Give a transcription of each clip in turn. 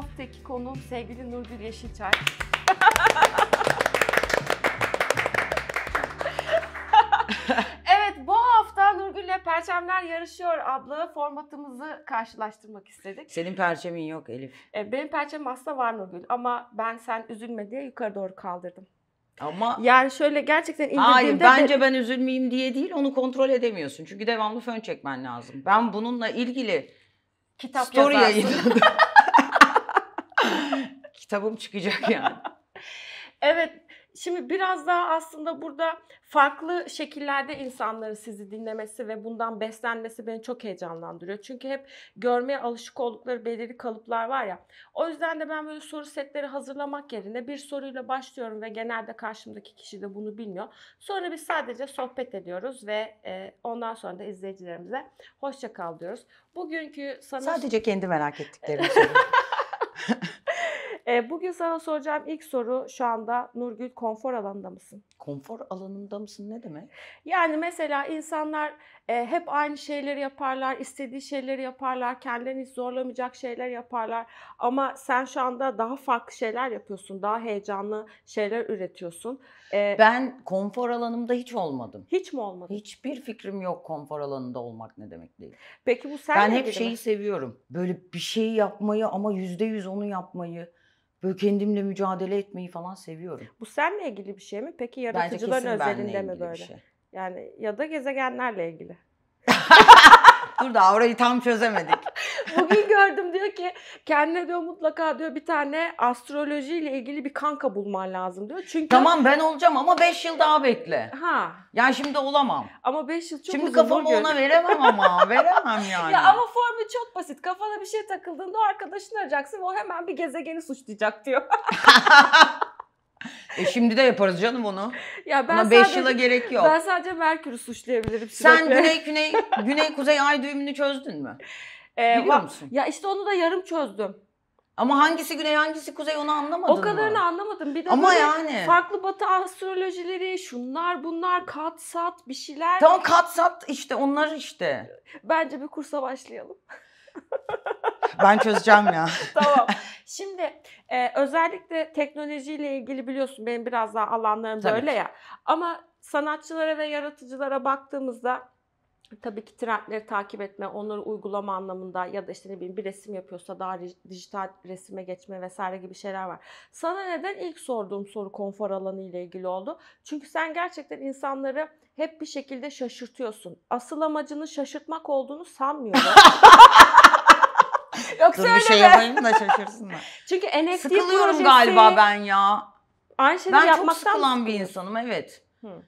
haftaki konuğum sevgili Nurgül Yeşilçay. evet bu hafta Nurgül'le Perçemler Yarışıyor adlı formatımızı karşılaştırmak istedik. Senin perçemin yok Elif. E, benim perçem aslında var Nurgül ama ben sen üzülme diye yukarı doğru kaldırdım. Ama yani şöyle gerçekten indirdiğimde Hayır bence de... ben üzülmeyeyim diye değil onu kontrol edemiyorsun. Çünkü devamlı fön çekmen lazım. Ben bununla ilgili kitap story yazarsın. kitabım çıkacak yani. evet. Şimdi biraz daha aslında burada farklı şekillerde insanların sizi dinlemesi ve bundan beslenmesi beni çok heyecanlandırıyor. Çünkü hep görmeye alışık oldukları belirli kalıplar var ya. O yüzden de ben böyle soru setleri hazırlamak yerine bir soruyla başlıyorum ve genelde karşımdaki kişi de bunu bilmiyor. Sonra biz sadece sohbet ediyoruz ve e, ondan sonra da izleyicilerimize hoşça kal diyoruz. Bugünkü sana... Sadece kendi merak ettiklerimi E, bugün sana soracağım ilk soru şu anda Nurgül konfor alanında mısın? Konfor alanında mısın ne demek? Yani mesela insanlar e, hep aynı şeyleri yaparlar, istediği şeyleri yaparlar, kendilerini hiç zorlamayacak şeyler yaparlar. Ama sen şu anda daha farklı şeyler yapıyorsun, daha heyecanlı şeyler üretiyorsun. E, ben konfor alanımda hiç olmadım. Hiç mi olmadın? Hiçbir fikrim yok konfor alanında olmak ne demek değil. Peki bu sen Ben hep şeyi mi? seviyorum. Böyle bir şeyi yapmayı ama yüzde yüz onu yapmayı. Böyle kendimle mücadele etmeyi falan seviyorum. Bu seninle ilgili bir şey mi? Peki yaratıcıların özelinde mi böyle? Bir şey. Yani ya da gezegenlerle ilgili. Dur da orayı tam çözemedik. Bugün gördüm diyor ki kendine diyor mutlaka diyor bir tane astrolojiyle ilgili bir kanka bulman lazım diyor. Çünkü Tamam ben olacağım ama 5 yıl daha bekle. Ha. Yani şimdi olamam. Ama 5 yıl çok Şimdi uzun kafamı gün. ona veremem ama. veremem yani. Ya ama formül çok basit. Kafana bir şey takıldığında o arkadaşını arayacaksın ve o hemen bir gezegeni suçlayacak diyor. E şimdi de yaparız canım onu. Ya ben Buna 5 yıla gerek yok. Ben sadece Merkür'ü suçlayabilirim sürekli. Sen güney güney güney kuzey ay düğümünü çözdün mü? Ee, Biliyor musun? Ya işte onu da yarım çözdüm. Ama hangisi güney hangisi kuzey onu anlamadım. O kadarını mı? anlamadım. Bir de Ama yani. farklı batı astrolojileri şunlar bunlar katsat, bir şeyler. Tamam katsat işte onlar işte. Bence bir kursa başlayalım. ben çözeceğim ya. tamam. Şimdi e, özellikle teknolojiyle ilgili biliyorsun benim biraz daha alanlarım Tabii. böyle ya. Ama sanatçılara ve yaratıcılara baktığımızda tabii ki trendleri takip etme, onları uygulama anlamında ya da işte ne bileyim bir resim yapıyorsa daha dijital resime geçme vesaire gibi şeyler var. Sana neden ilk sorduğum soru konfor alanı ile ilgili oldu? Çünkü sen gerçekten insanları hep bir şekilde şaşırtıyorsun. Asıl amacını şaşırtmak olduğunu sanmıyorum. Yok Dur bir şey yapayım da şaşırsınlar. Çünkü NFT Sıkılıyorum projesi... galiba ben ya. Aynı şeyleri ben yapmaktan çok sıkılan bir insanım evet. Hı.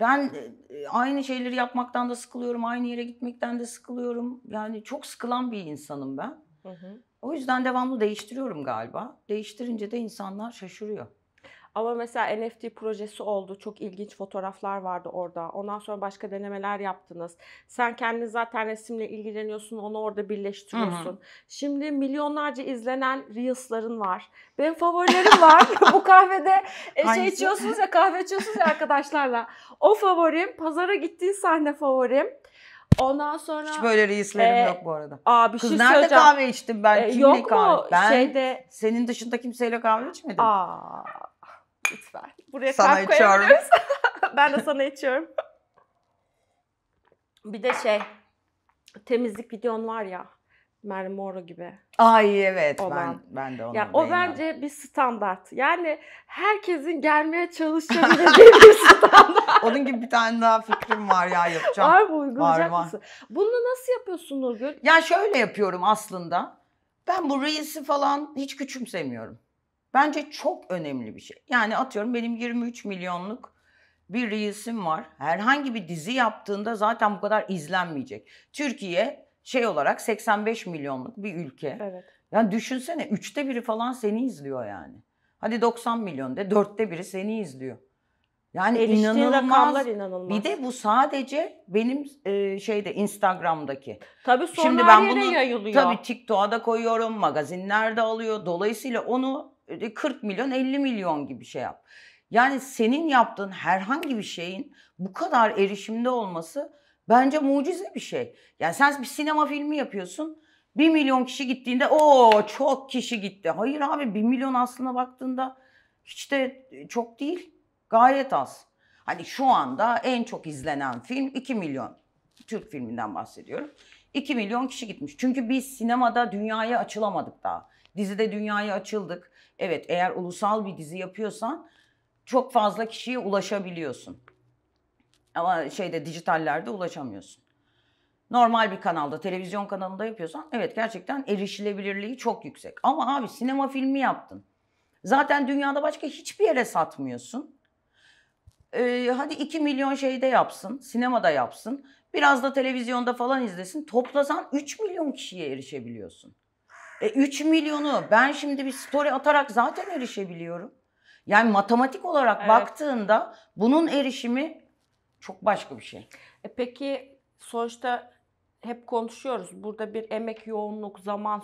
Ben e, aynı şeyleri yapmaktan da sıkılıyorum, aynı yere gitmekten de sıkılıyorum. Yani çok sıkılan bir insanım ben. Hı hı. O yüzden devamlı değiştiriyorum galiba. Değiştirince de insanlar şaşırıyor. Ama mesela NFT projesi oldu. Çok ilginç fotoğraflar vardı orada. Ondan sonra başka denemeler yaptınız. Sen kendin zaten resimle ilgileniyorsun. Onu orada birleştiriyorsun. Hı-hı. Şimdi milyonlarca izlenen Reels'ların var. Benim favorilerim var. Bu kahvede e, şey içiyorsunuz ya kahve içiyorsunuz ya arkadaşlarla. O favorim. Pazara gittiğin sahne favorim. Ondan sonra hiç böyle reislerim e, yok bu arada. Aa bir Kız şey nerede kahve içtim ben? E, yok mu? Kahve? Ben şeyde senin dışında kimseyle kahve içmedim. Aa Lütfen. Buraya sana kalp içiyorum. ben de sana içiyorum. Bir de şey temizlik videon var ya. Merve Moro gibi. Ay evet olan. ben ben de onu. Ya o bence bir standart. Yani herkesin gelmeye çalışabileceği bir standart. Onun gibi bir tane daha fikrim var ya yapacağım. Var mı uygulayacak var, mısın? Var. Bunu nasıl yapıyorsun Nurgül? Ya şöyle yapıyorum aslında. Ben bu reisi falan hiç küçümsemiyorum. Bence çok önemli bir şey. Yani atıyorum benim 23 milyonluk bir reelsim var. Herhangi bir dizi yaptığında zaten bu kadar izlenmeyecek. Türkiye şey olarak 85 milyonluk bir ülke. Evet. Yani düşünsene üçte biri falan seni izliyor yani. Hadi 90 milyon de dörtte biri seni izliyor. Yani inanılmaz. inanılmaz. Bir de bu sadece benim e, şeyde Instagram'daki. Tabii sonra Şimdi ben bunu, yayılıyor. Tabii TikTok'a da koyuyorum, magazinlerde alıyor. Dolayısıyla onu 40 e, milyon 50 milyon gibi şey yap. Yani senin yaptığın herhangi bir şeyin bu kadar erişimde olması bence mucize bir şey. Yani sen bir sinema filmi yapıyorsun. 1 milyon kişi gittiğinde o çok kişi gitti. Hayır abi 1 milyon aslına baktığında hiç de e, çok değil. Gayet az. Hani şu anda en çok izlenen film 2 milyon. Türk filminden bahsediyorum. 2 milyon kişi gitmiş. Çünkü biz sinemada dünyaya açılamadık daha. Dizide dünyaya açıldık. Evet eğer ulusal bir dizi yapıyorsan çok fazla kişiye ulaşabiliyorsun. Ama şeyde dijitallerde ulaşamıyorsun. Normal bir kanalda, televizyon kanalında yapıyorsan evet gerçekten erişilebilirliği çok yüksek. Ama abi sinema filmi yaptın. Zaten dünyada başka hiçbir yere satmıyorsun. Ee, hadi 2 milyon şeyde yapsın, sinemada yapsın. Biraz da televizyonda falan izlesin. Toplasan 3 milyon kişiye erişebiliyorsun. E 3 milyonu ben şimdi bir story atarak zaten erişebiliyorum. Yani matematik olarak evet. baktığında bunun erişimi çok başka bir şey. E peki sonuçta hep konuşuyoruz. Burada bir emek yoğunluk, zaman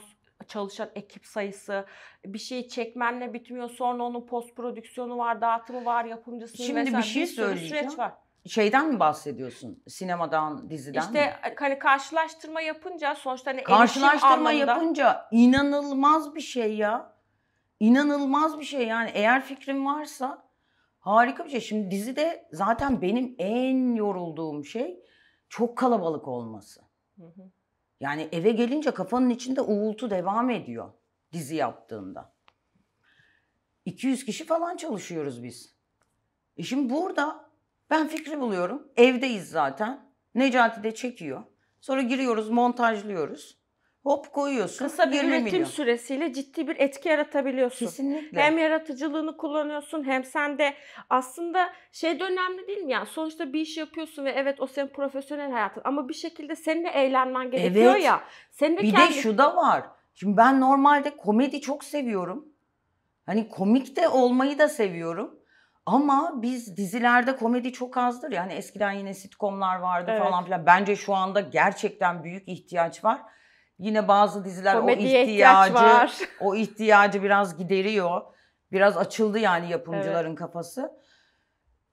çalışan ekip sayısı, bir şeyi çekmenle bitmiyor. Sonra onun post prodüksiyonu var, dağıtımı var, yapımcısı Şimdi mesela. bir şey bir Süreç var. Şeyden mi bahsediyorsun? Sinemadan, diziden İşte mi? E, hani karşılaştırma yapınca sonuçta hani Karşılaştırma anlamında- yapınca inanılmaz bir şey ya. İnanılmaz bir şey yani eğer fikrim varsa harika bir şey. Şimdi dizide zaten benim en yorulduğum şey çok kalabalık olması. Yani eve gelince kafanın içinde uğultu devam ediyor dizi yaptığında. 200 kişi falan çalışıyoruz biz. E şimdi burada ben fikri buluyorum. Evdeyiz zaten. Necati de çekiyor. Sonra giriyoruz, montajlıyoruz. Hop koyuyorsun. Kısa bir üretim milyon. süresiyle ciddi bir etki yaratabiliyorsun. Kesinlikle. Hem yaratıcılığını kullanıyorsun hem sen de aslında şey de önemli değil mi? Yani sonuçta bir iş yapıyorsun ve evet o senin profesyonel hayatın ama bir şekilde seninle eğlenmen gerekiyor evet. ya. Senin de bir kendi... de şu da var. Şimdi ben normalde komedi çok seviyorum. Hani komik de olmayı da seviyorum. Ama biz dizilerde komedi çok azdır. Yani eskiden yine sitcomlar vardı evet. falan filan. Bence şu anda gerçekten büyük ihtiyaç var. Yine bazı diziler Komediye o ihtiyacı var. o ihtiyacı biraz gideriyor. Biraz açıldı yani yapımcıların evet. kafası.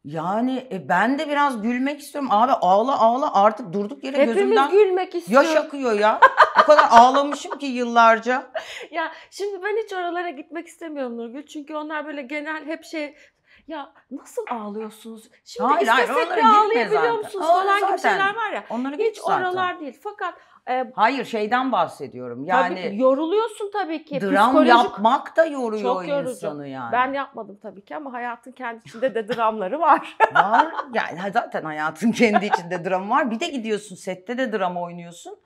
Yani e, ben de biraz gülmek istiyorum. Abi ağla ağla artık durduk yere Hepimiz gözümden gülmek istiyor. yaş akıyor ya. o kadar ağlamışım ki yıllarca. Ya şimdi ben hiç oralara gitmek istemiyorum Nurgül. Çünkü onlar böyle genel hep şey ya nasıl ağlıyorsunuz? Şimdi hayır, istesek hayır, de ağlayabiliyor musunuz Aa, falan gibi şeyler var ya. Onları hiç oralar değil. Fakat e, Hayır şeyden bahsediyorum. Yani tabii, yoruluyorsun tabii ki. Dram yapmak da yoruyor çok yorucu. insanı yani. Ben yapmadım tabii ki ama hayatın kendi içinde de dramları var. var. Yani zaten hayatın kendi içinde dram var. Bir de gidiyorsun sette de dram oynuyorsun.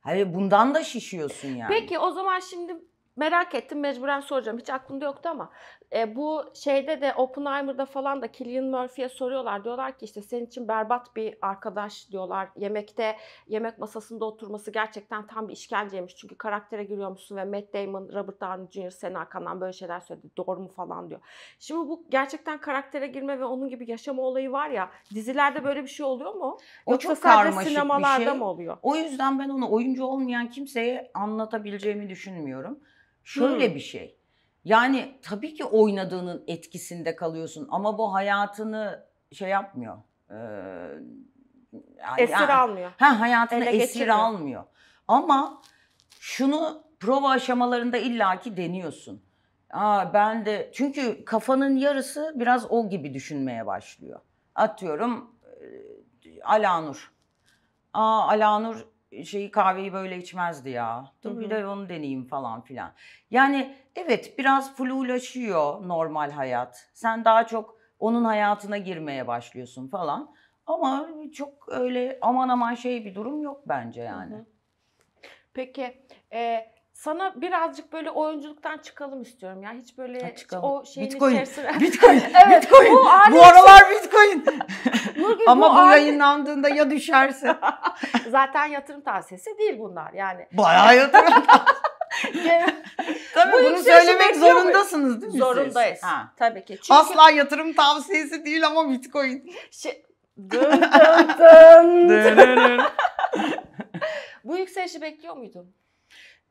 Hayır bundan da şişiyorsun yani. Peki o zaman şimdi merak ettim mecburen soracağım. Hiç aklımda yoktu ama e, bu şeyde de Oppenheimer'da falan da Killian Murphy'ye soruyorlar. Diyorlar ki işte senin için berbat bir arkadaş diyorlar. Yemekte yemek masasında oturması gerçekten tam bir işkenceymiş. Çünkü karaktere giriyormuşsun ve Matt Damon, Robert Downey Jr. senin arkandan böyle şeyler söyledi. Doğru mu falan diyor. Şimdi bu gerçekten karaktere girme ve onun gibi yaşama olayı var ya. Dizilerde böyle bir şey oluyor mu? O Yoksa çok sadece sinemalarda şey. mı oluyor? O yüzden ben onu oyuncu olmayan kimseye anlatabileceğimi düşünmüyorum. Şöyle hmm. bir şey. Yani tabii ki oynadığının etkisinde kalıyorsun ama bu hayatını şey yapmıyor. E, esir yani, almıyor. Ha hayatını Ele esir geçirmiyor. almıyor. Ama şunu prova aşamalarında illaki deniyorsun. Aa, ben de çünkü kafanın yarısı biraz o gibi düşünmeye başlıyor. Atıyorum e, Alanur. Aa Alanur şeyi kahveyi böyle içmezdi ya. Dur bir de onu deneyeyim falan filan. Yani evet biraz flulaşıyor normal hayat. Sen daha çok onun hayatına girmeye başlıyorsun falan. Ama çok öyle aman aman şey bir durum yok bence yani. Hı Peki e, sana birazcık böyle oyunculuktan çıkalım istiyorum. Yani hiç böyle ha, hiç o şeyin Bitcoin. içerisine... Bitcoin, evet, Bitcoin. Bu, bu aralar Bitcoin. Nurgül, Ama bu, bu yayınlandığında ya düşerse? Zaten yatırım tavsiyesi değil bunlar yani. Bayağı yatırım Tabii Bu bunu söylemek zorundasınız değil mi Zorundayız. Ha. Tabii ki. Çünkü... Asla yatırım tavsiyesi değil ama Bitcoin. Şey... dın dın dın. Bu yükselişi bekliyor muydun?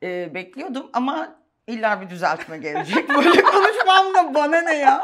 e, bekliyordum ama illa bir düzeltme gelecek. Böyle konuşmam da bana ne ya?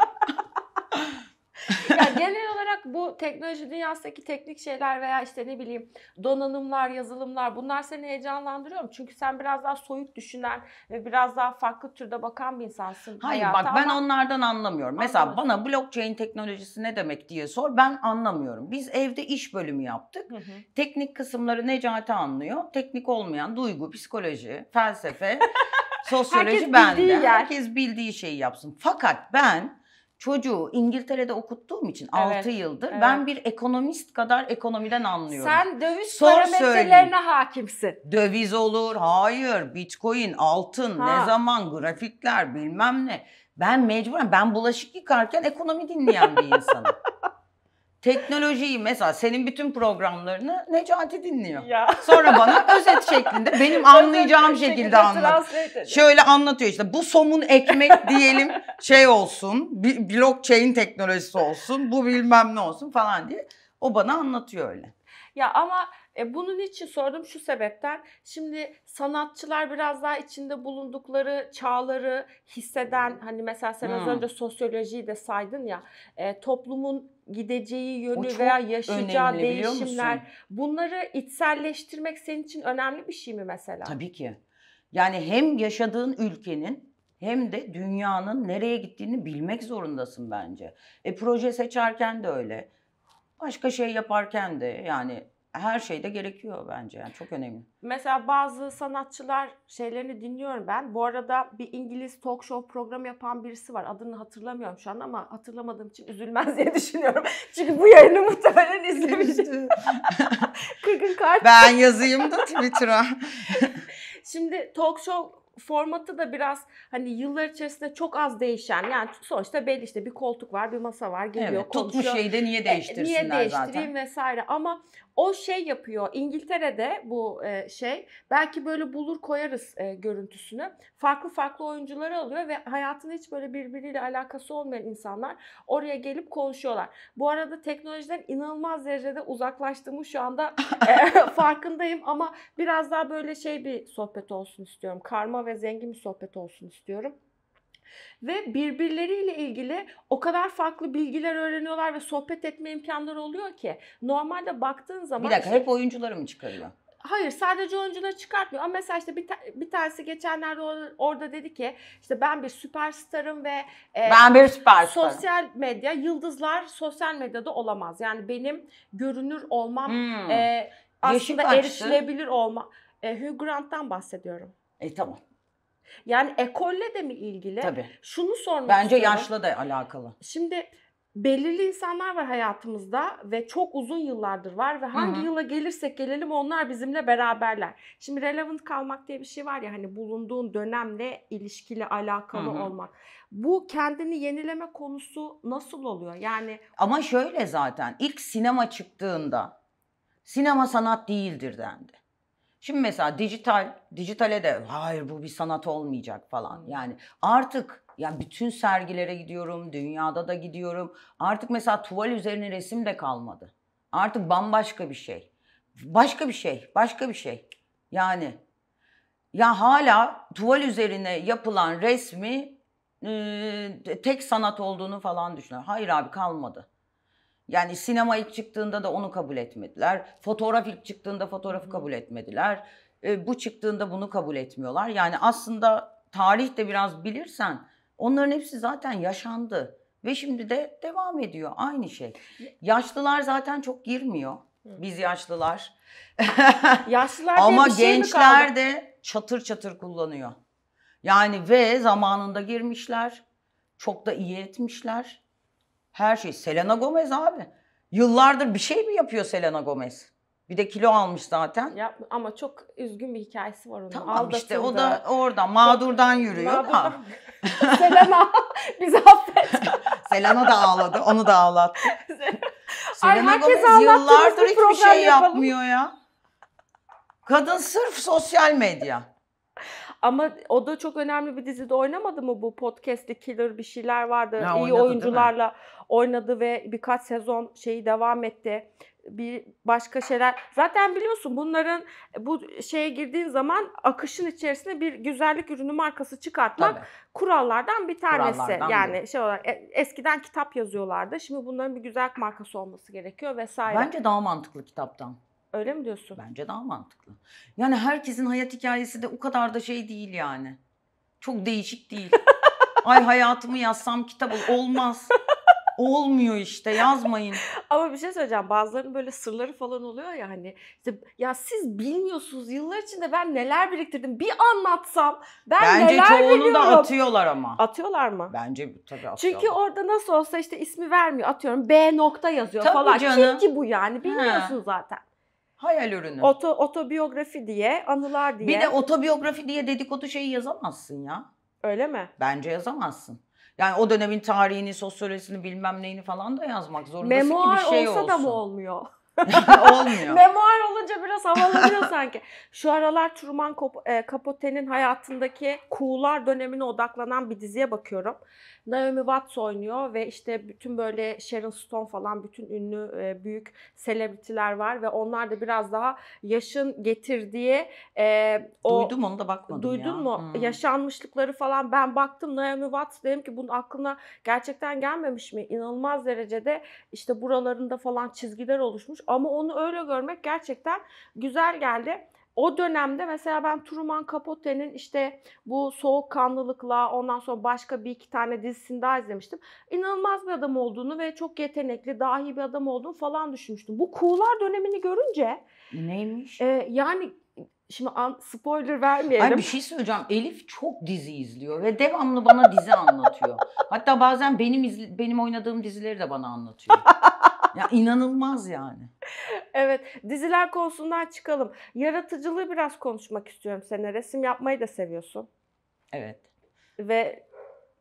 yani genel olarak bu teknoloji dünyasındaki teknik şeyler veya işte ne bileyim donanımlar, yazılımlar bunlar seni heyecanlandırıyor mu? Çünkü sen biraz daha soyut düşünen ve biraz daha farklı türde bakan bir insansın. Hayır bak ben ama... onlardan anlamıyorum. Mesela bana blockchain teknolojisi ne demek diye sor ben anlamıyorum. Biz evde iş bölümü yaptık. Hı hı. Teknik kısımları Necati anlıyor. Teknik olmayan duygu, psikoloji, felsefe, sosyoloji Herkes bende. Yer. Herkes bildiği şeyi yapsın. Fakat ben çocuğu İngiltere'de okuttuğum için evet. 6 yıldır evet. ben bir ekonomist kadar ekonomiden anlıyorum. Sen döviz Sor parametrelerine hakimsin. Döviz olur, hayır, bitcoin, altın, ha. ne zaman, grafikler bilmem ne. Ben mecburen, ben bulaşık yıkarken ekonomi dinleyen bir insanım. teknolojiyi mesela senin bütün programlarını Necati dinliyor. Ya. Sonra bana özet şeklinde benim anlayacağım şekilde anlat. Şöyle anlatıyor işte bu somun ekmek diyelim şey olsun blockchain teknolojisi olsun bu bilmem ne olsun falan diye o bana anlatıyor öyle. Ya ama e, bunun için sordum şu sebepten. Şimdi sanatçılar biraz daha içinde bulundukları çağları hisseden hani mesela sen hmm. az önce sosyolojiyi de saydın ya e, toplumun gideceği yönü veya yaşayacağı önemli, değişimler bunları içselleştirmek senin için önemli bir şey mi mesela? Tabii ki. Yani hem yaşadığın ülkenin hem de dünyanın nereye gittiğini bilmek zorundasın bence. E proje seçerken de öyle. Başka şey yaparken de yani her şeyde gerekiyor bence yani çok önemli. Mesela bazı sanatçılar şeylerini dinliyorum ben. Bu arada bir İngiliz talk show programı yapan birisi var. Adını hatırlamıyorum şu an ama hatırlamadığım için üzülmez diye düşünüyorum. Çünkü bu yayını muhtemelen izlemiştir. Kırkın kart. Ben yazayım da Twitter'a. Şimdi talk show formatı da biraz hani yıllar içerisinde çok az değişen yani sonuçta belli işte bir koltuk var bir masa var geliyor evet, Tutmuş şeyi de niye e, değiştirsinler e, niye değiştireyim zaten. vesaire ama o şey yapıyor. İngiltere'de bu e, şey belki böyle bulur koyarız e, görüntüsünü. Farklı farklı oyuncuları alıyor ve hayatında hiç böyle birbiriyle alakası olmayan insanlar oraya gelip konuşuyorlar. Bu arada teknolojiden inanılmaz derecede uzaklaştığımı şu anda e, farkındayım ama biraz daha böyle şey bir sohbet olsun istiyorum. Karma ve zengin bir sohbet olsun istiyorum. Ve birbirleriyle ilgili o kadar farklı bilgiler öğreniyorlar ve sohbet etme imkanları oluyor ki. Normalde baktığın zaman... Bir dakika işte, hep oyuncuları mı çıkarıyor? Hayır sadece oyuncuları çıkartmıyor ama mesela işte bir, ta- bir tanesi geçenlerde or- orada dedi ki işte ben bir süperstarım ve e, ben bir süperstarım. sosyal medya yıldızlar sosyal medyada olamaz. Yani benim görünür olmam hmm. e, aslında erişilebilir olma. E, Hugh Grant'tan bahsediyorum. E tamam. Yani ekolle de mi ilgili? Tabii. Şunu sormak Bence yaşla da alakalı. Şimdi belirli insanlar var hayatımızda ve çok uzun yıllardır var ve hangi Hı-hı. yıla gelirsek gelelim onlar bizimle beraberler. Şimdi relevant kalmak diye bir şey var ya hani bulunduğun dönemle ilişkili alakalı Hı-hı. olmak. Bu kendini yenileme konusu nasıl oluyor? Yani Ama şöyle zaten ilk sinema çıktığında sinema sanat değildir dendi. Şimdi mesela dijital, dijitale de hayır bu bir sanat olmayacak falan. Yani artık yani bütün sergilere gidiyorum, dünyada da gidiyorum. Artık mesela tuval üzerine resim de kalmadı. Artık bambaşka bir şey. Başka bir şey, başka bir şey. Yani ya hala tuval üzerine yapılan resmi e, tek sanat olduğunu falan düşünüyor. Hayır abi kalmadı. Yani sinema ilk çıktığında da onu kabul etmediler. Fotoğraf ilk çıktığında fotoğrafı kabul etmediler. E, bu çıktığında bunu kabul etmiyorlar. Yani aslında tarih de biraz bilirsen onların hepsi zaten yaşandı. Ve şimdi de devam ediyor aynı şey. Yaşlılar zaten çok girmiyor. Biz yaşlılar. yaşlılar Ama bir şey gençler mi de çatır çatır kullanıyor. Yani ve zamanında girmişler. Çok da iyi etmişler. Her şey. Selena Gomez abi. Yıllardır bir şey mi yapıyor Selena Gomez? Bir de kilo almış zaten. Ya, ama çok üzgün bir hikayesi var onun. Tamam Aldatıldı. işte o da orada mağdurdan yürüyor mağdurdan. Selena bizi affet. Selena da ağladı. Onu da ağlattı. Selena Ay, Gomez yıllardır hiçbir şey yapalım. yapmıyor ya. Kadın sırf sosyal medya. Ama o da çok önemli bir dizide oynamadı mı bu podcast'te Killer bir şeyler vardı. Ha, İyi oynadı, oyuncularla oynadı ve birkaç sezon şeyi devam etti bir başka şeyler. Zaten biliyorsun bunların bu şeye girdiğin zaman akışın içerisinde bir güzellik ürünü markası çıkartmak Tabii. kurallardan bir tanesi. Kurallardan yani bir. şey olarak e, eskiden kitap yazıyorlardı. Şimdi bunların bir güzellik markası olması gerekiyor vesaire. Bence daha mantıklı kitaptan. Öyle mi diyorsun? Bence daha mantıklı. Yani herkesin hayat hikayesi de o kadar da şey değil yani. Çok değişik değil. Ay hayatımı yazsam kitap olmaz. Olmuyor işte yazmayın. Ama bir şey söyleyeceğim. Bazılarının böyle sırları falan oluyor ya hani. Işte, ya siz bilmiyorsunuz yıllar içinde ben neler biriktirdim. Bir anlatsam ben Bence neler çoğunu da atıyorlar ama. Atıyorlar mı? Bence tabii atıyorlar. Çünkü orada nasıl olsa işte ismi vermiyor. Atıyorum B nokta yazıyor Tabii falan. canım. Kim ki bu yani bilmiyorsun zaten. Hayal ürünü. Oto, otobiyografi diye, anılar diye. Bir de otobiyografi diye dedikodu şeyi yazamazsın ya. Öyle mi? Bence yazamazsın. Yani o dönemin tarihini, sosyolojisini bilmem neyini falan da yazmak zorundasın Memuar ki bir şey olsa olsun. da mı olmuyor? olmuyor. Memuar olunca biraz havalanıyor sanki. Şu aralar Truman e, Capote'nin hayatındaki Cool'lar dönemine odaklanan bir diziye bakıyorum. Naomi Watts oynuyor ve işte bütün böyle Sharon Stone falan bütün ünlü e, büyük selebritiler var ve onlar da biraz daha yaşın getirdiği e, o duydum onu da bakmadım duydun ya. mu hmm. yaşanmışlıkları falan ben baktım Naomi Watts dedim ki bunun aklına gerçekten gelmemiş mi inanılmaz derecede işte buralarında falan çizgiler oluşmuş ama onu öyle görmek gerçekten gerçekten güzel geldi. O dönemde mesela ben Truman Capote'nin işte bu soğuk soğukkanlılıkla ondan sonra başka bir iki tane dizisini daha izlemiştim. İnanılmaz bir adam olduğunu ve çok yetenekli, dahi bir adam olduğunu falan düşünmüştüm. Bu kuğular dönemini görünce... Neymiş? E, yani Şimdi an, spoiler vermeyelim. Ay bir şey söyleyeceğim. Elif çok dizi izliyor ve devamlı bana dizi anlatıyor. Hatta bazen benim izle, benim oynadığım dizileri de bana anlatıyor. ya inanılmaz yani. Evet, diziler konusundan çıkalım. Yaratıcılığı biraz konuşmak istiyorum seninle. Resim yapmayı da seviyorsun. Evet. Ve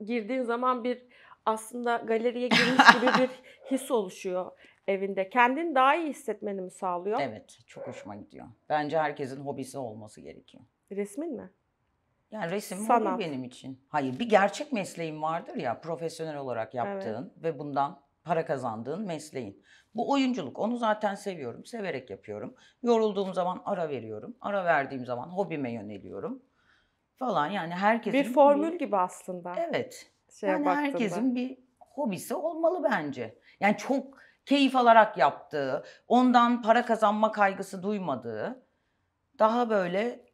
girdiğin zaman bir aslında galeriye girmiş gibi bir his oluşuyor evinde. Kendini daha iyi hissetmeni mi sağlıyor? Evet, çok hoşuma gidiyor. Bence herkesin hobisi olması gerekiyor. Resmin mi? Yani resim Sanat. hobi benim için. Hayır, bir gerçek mesleğim vardır ya profesyonel olarak yaptığın evet. ve bundan para kazandığın mesleğin. Bu oyunculuk. Onu zaten seviyorum. Severek yapıyorum. Yorulduğum zaman ara veriyorum. Ara verdiğim zaman hobime yöneliyorum. Falan yani herkesin... Bir formül bir... gibi aslında. Evet. Şeye yani baktığında. herkesin bir hobisi olmalı bence. Yani çok keyif alarak yaptığı, ondan para kazanma kaygısı duymadığı, daha böyle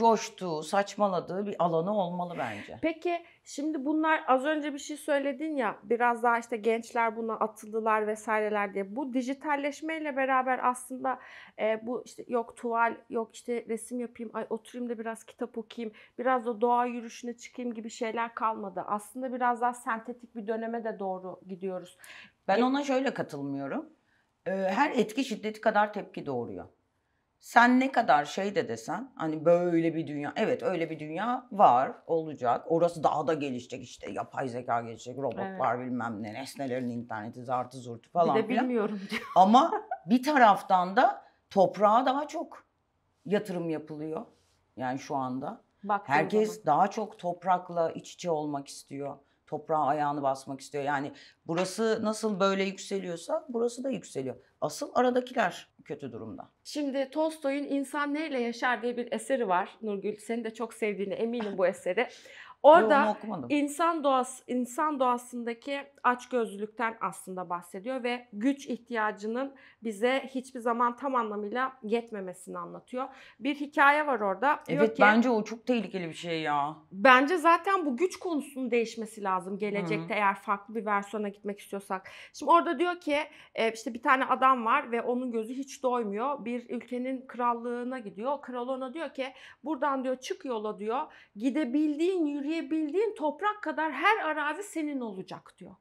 coştuğu, saçmaladığı bir alanı olmalı bence. Peki şimdi bunlar az önce bir şey söyledin ya biraz daha işte gençler buna atıldılar vesaireler diye. Bu dijitalleşmeyle beraber aslında e, bu işte yok tuval, yok işte resim yapayım, ay oturayım da biraz kitap okuyayım, biraz da doğa yürüyüşüne çıkayım gibi şeyler kalmadı. Aslında biraz daha sentetik bir döneme de doğru gidiyoruz. Ben ona şöyle katılmıyorum. Her etki şiddeti kadar tepki doğuruyor sen ne kadar şey de desen hani böyle bir dünya evet öyle bir dünya var olacak. Orası daha da gelişecek işte yapay zeka gelecek robotlar evet. bilmem ne nesnelerin interneti zartı zurtu falan bir de filan. bilmiyorum diyor. Ama bir taraftan da toprağa daha çok yatırım yapılıyor yani şu anda. Baktığım Herkes zaman. daha çok toprakla iç içe olmak istiyor toprağa ayağını basmak istiyor. Yani burası nasıl böyle yükseliyorsa burası da yükseliyor. Asıl aradakiler kötü durumda. Şimdi Tolstoy'un İnsan Neyle Yaşar diye bir eseri var Nurgül. Senin de çok sevdiğini eminim bu eseri. Orada insan doğası insan doğasındaki açgözlülükten aslında bahsediyor ve güç ihtiyacının bize hiçbir zaman tam anlamıyla yetmemesini anlatıyor. Bir hikaye var orada. evet ki, bence o çok tehlikeli bir şey ya. Bence zaten bu güç konusunun değişmesi lazım gelecekte hı eğer farklı bir versiyona gitmek istiyorsak. Şimdi orada diyor ki e, işte bir tane adam var ve onun gözü hiç doymuyor. Bir ülkenin krallığına gidiyor. Kral ona diyor ki buradan diyor çık yola diyor. Gidebildiğin yürü yiyebildiğin toprak kadar her arazi senin olacak diyor.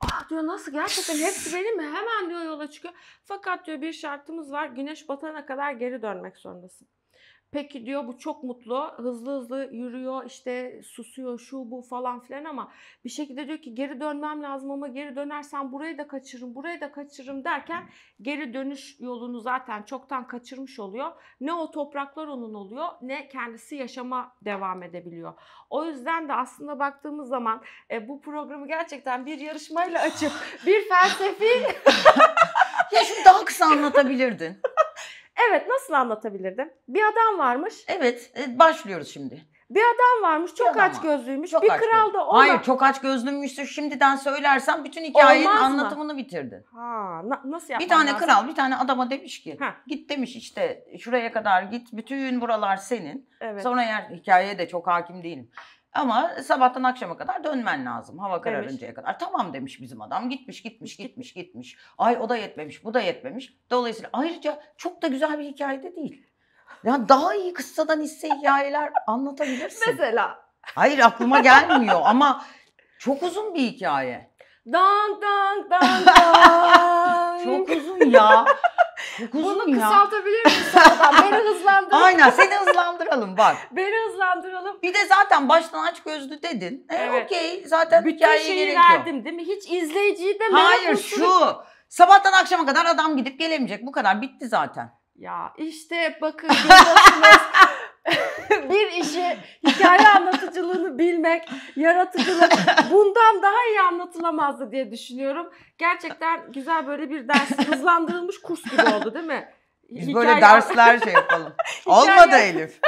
Ah diyor nasıl gerçekten hepsi benim mi? Hemen diyor yola çıkıyor. Fakat diyor bir şartımız var. Güneş batana kadar geri dönmek zorundasın. Peki diyor bu çok mutlu. Hızlı hızlı yürüyor işte susuyor şu bu falan filan ama bir şekilde diyor ki geri dönmem lazım ama geri dönersem burayı da kaçırırım burayı da kaçırırım derken geri dönüş yolunu zaten çoktan kaçırmış oluyor. Ne o topraklar onun oluyor ne kendisi yaşama devam edebiliyor. O yüzden de aslında baktığımız zaman e, bu programı gerçekten bir yarışmayla açıp bir felsefi... ya şunu daha kısa anlatabilirdin. Evet nasıl anlatabilirdim? Bir adam varmış. Evet e, başlıyoruz şimdi. Bir adam varmış çok adam aç gözlüymüş. Çok bir aç kral da ona... Hayır çok aç gözlüymüştür. Şimdiden söylersem bütün hikayenin Olmaz mı? anlatımını bitirdin. Ha na- nasıl yapmam Bir tane lazım? kral bir tane adama demiş ki ha. git demiş işte şuraya kadar git bütün buralar senin. Evet. Sonra eğer hikayeye de çok hakim değilim. Ama sabahtan akşama kadar dönmen lazım hava kararıncaya demiş. kadar. Tamam demiş bizim adam. Gitmiş, gitmiş, gitmiş, gitmiş. Ay o da yetmemiş, bu da yetmemiş. Dolayısıyla ayrıca çok da güzel bir hikayede değil. Ya daha iyi kıssadan hisse hikayeler anlatabilirsin. Mesela. Hayır aklıma gelmiyor ama çok uzun bir hikaye. Dang dang dang dang. çok uzun ya. Uzun Bunu ya. kısaltabilir misin? Beni hızlandıralım. Aynen seni hızlandıralım bak. Beni hızlandıralım. Bir de zaten baştan aç gözlü dedin. E, evet. Okey zaten Bütün hikayeye gerek yok. verdim değil mi? Hiç izleyiciyi de merak Hayır şu sabahtan akşama kadar adam gidip gelemeyecek. Bu kadar bitti zaten. Ya işte bakın bir işi hikaye anlatıcılığını bilmek, yaratıcılık bundan daha iyi anlatılamazdı diye düşünüyorum. Gerçekten güzel böyle bir ders hızlandırılmış kurs gibi oldu değil mi? Biz hikaye... böyle dersler şey yapalım. Olmadı Elif.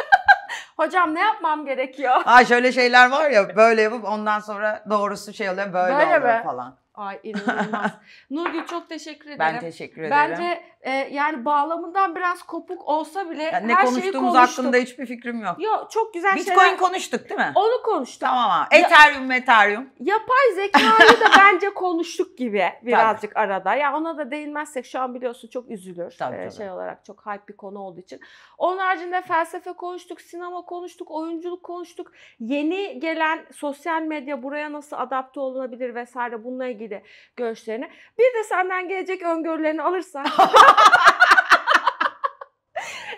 Hocam ne yapmam gerekiyor? Ha şöyle şeyler var ya böyle yapıp ondan sonra doğrusu şey oluyor böyle, böyle oluyor mi? falan. Ay inanılmaz. Nurgül çok teşekkür ederim. Ben teşekkür ederim. Bence e, yani bağlamından biraz kopuk olsa bile yani ne her şeyi konuştuk. hakkında hiçbir fikrim yok. Yok çok güzel Bitcoin şeyler. Bitcoin konuştuk değil mi? Onu konuştuk. Tamam ama. Ethereum, ya, Ethereum. Yapay zekayı da bence konuştuk gibi birazcık tabii. arada. Ya yani ona da değinmezsek şu an biliyorsun çok üzülür. Tabii, e, tabii. Şey olarak çok hype bir konu olduğu için. Onun haricinde felsefe konuştuk, sinema konuştuk, oyunculuk konuştuk. Yeni gelen sosyal medya buraya nasıl adapte olunabilir vesaire bununla ilgili ilgili de görüşlerini. Bir de senden gelecek öngörülerini alırsan.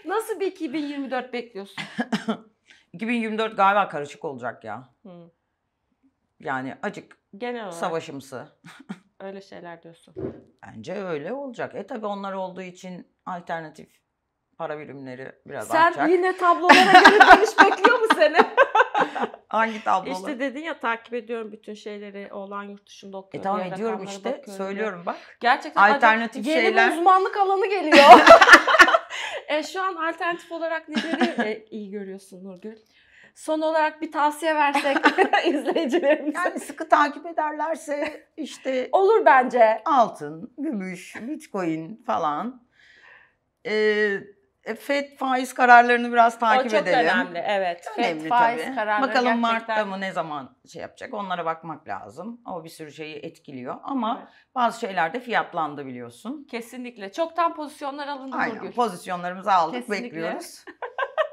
Nasıl bir 2024 bekliyorsun? 2024 galiba karışık olacak ya. Hmm. Yani acık Genel olarak. savaşımsı. öyle şeyler diyorsun. Bence öyle olacak. E tabi onlar olduğu için alternatif para birimleri biraz Sen artacak. Sen yine tablolara göre dönüş bekliyor mu seni? Hangi tablolar? İşte dedin ya takip ediyorum bütün şeyleri olan yurt dışında okuyorum. E tamam ediyorum işte bakıyorum. söylüyorum bak. Gerçekten alternatif yeni şeyler. Yeni uzmanlık alanı geliyor. e, şu an alternatif olarak neleri e, iyi görüyorsun Nurgül? Son olarak bir tavsiye versek izleyicilerimize. Yani sıkı takip ederlerse işte... Olur bence. Altın, gümüş, bitcoin falan. Ee, e, FED faiz kararlarını biraz takip o çok edelim. önemli evet. Önemli FED faiz tabii. kararları Bakalım gerçekten... Mart'ta mı ne zaman şey yapacak onlara bakmak lazım. O bir sürü şeyi etkiliyor ama evet. bazı şeyler de fiyatlandı biliyorsun. Kesinlikle. Çoktan pozisyonlar alındı Aynen. Nurgül. Pozisyonlarımızı aldık Kesinlikle. bekliyoruz.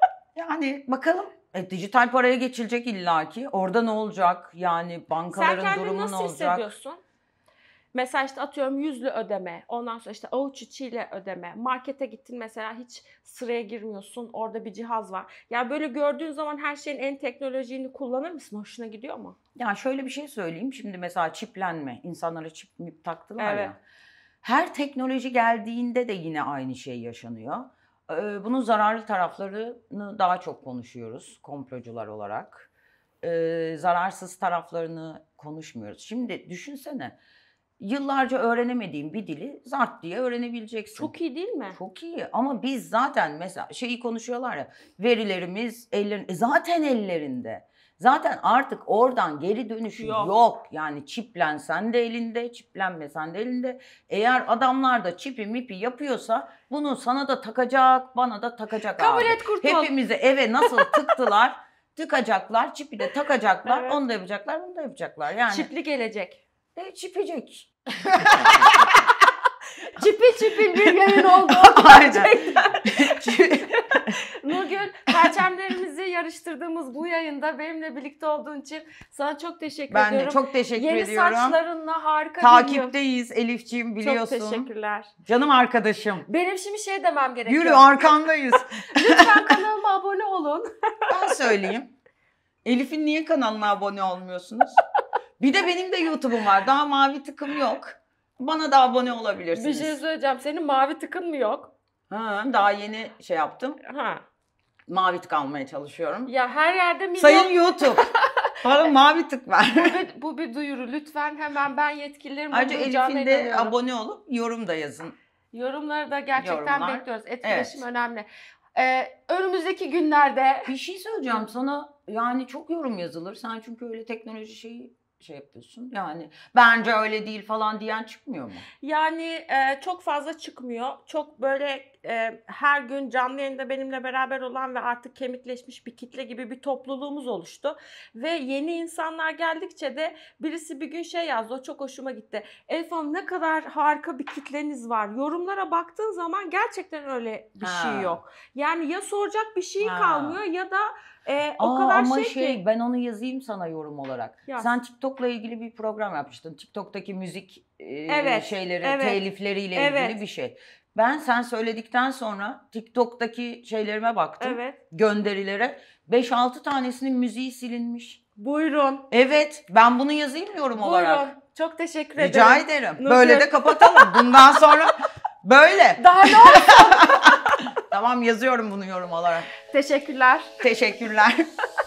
yani bakalım. E, dijital paraya geçilecek illaki. Orada ne olacak? Yani bankaların durumu ne olacak? Sen kendini nasıl hissediyorsun? Mesela işte atıyorum yüzlü ödeme, ondan sonra işte avuç içiyle ödeme, markete gittin mesela hiç sıraya girmiyorsun, orada bir cihaz var. Ya yani böyle gördüğün zaman her şeyin en teknolojiğini kullanır mısın? Hoşuna gidiyor mu? Ya şöyle bir şey söyleyeyim. Şimdi mesela çiplenme, insanlara çip mip taktılar evet. ya. Her teknoloji geldiğinde de yine aynı şey yaşanıyor. Ee, bunun zararlı taraflarını daha çok konuşuyoruz komplocular olarak. Ee, zararsız taraflarını konuşmuyoruz. Şimdi düşünsene yıllarca öğrenemediğim bir dili zart diye öğrenebileceksin. Çok iyi değil mi? Çok iyi ama biz zaten mesela şeyi konuşuyorlar ya verilerimiz ellerin, e, zaten ellerinde. Zaten artık oradan geri dönüşü yok. yok. Yani çiplensen de elinde, çiplenmesen de elinde. Eğer adamlar da çipi mipi yapıyorsa bunu sana da takacak, bana da takacak Kabul abi. et kurtul. Hepimizi eve nasıl tıktılar, tıkacaklar, çipi de takacaklar, evet. onu da yapacaklar, bunu da yapacaklar. Yani Çipli gelecek. E, çipecek. çipi çipil bir yayın oldu. Nurgül perçemlerimizi yarıştırdığımız bu yayında benimle birlikte olduğun için sana çok teşekkür ben ediyorum. Ben de çok teşekkür Yeni ediyorum. Yeni saçlarınla harika Takipteyiz Elifciğim biliyorsun. Çok teşekkürler. Canım arkadaşım. Benim şimdi şey demem gerekiyor. Yürü arkandayız. Lütfen kanalıma abone olun. ben söyleyeyim. Elif'in niye kanalına abone olmuyorsunuz? Bir de benim de YouTube'um var. Daha mavi tıkım yok. Bana da abone olabilirsiniz. Bir şey söyleyeceğim. Senin mavi tıkın mı yok? Ha, daha yeni şey yaptım. Ha. Mavi tık almaya çalışıyorum. Ya her yerde milyon... Sayın YouTube. Bana mavi tık ver. bu, bir, bu bir duyuru. Lütfen hemen ben yetkililerim. Ayrıca Elif'in de abone olup yorum da yazın. Yorumları da gerçekten Yorumlar. bekliyoruz. Etkileşim evet. önemli. Ee, önümüzdeki günlerde... Bir şey söyleyeceğim sana. Yani çok yorum yazılır. Sen çünkü öyle teknoloji şeyi şey yapıyorsun. Yani bence öyle değil falan diyen çıkmıyor mu? Yani e, çok fazla çıkmıyor. Çok böyle e, her gün canlı yayında benimle beraber olan ve artık kemikleşmiş bir kitle gibi bir topluluğumuz oluştu. Ve yeni insanlar geldikçe de birisi bir gün şey yazdı o çok hoşuma gitti. Elif Hanım ne kadar harika bir kitleniz var. Yorumlara baktığın zaman gerçekten öyle bir şey ha. şey yok. Yani ya soracak bir şey ha. kalmıyor ya da e, o Aa, kadar ama şey, şey ben onu yazayım sana yorum olarak. Yaz. Sen TikTok'la ilgili bir program yapmıştın. TikTok'taki müzik e, evet, şeyleri, evet, telifleriyle evet. ilgili bir şey. Ben sen söyledikten sonra TikTok'taki şeylerime baktım. Evet. Gönderilere. 5-6 tanesinin müziği silinmiş. Buyurun. Evet. Ben bunu yazayım yorum Buyurun. olarak. Buyurun. Çok teşekkür ederim. Rica ederim. Nur Böyle de kapatalım. Bundan sonra böyle. Daha ne olsun? tamam yazıyorum bunu yorum olarak. Teşekkürler. Teşekkürler.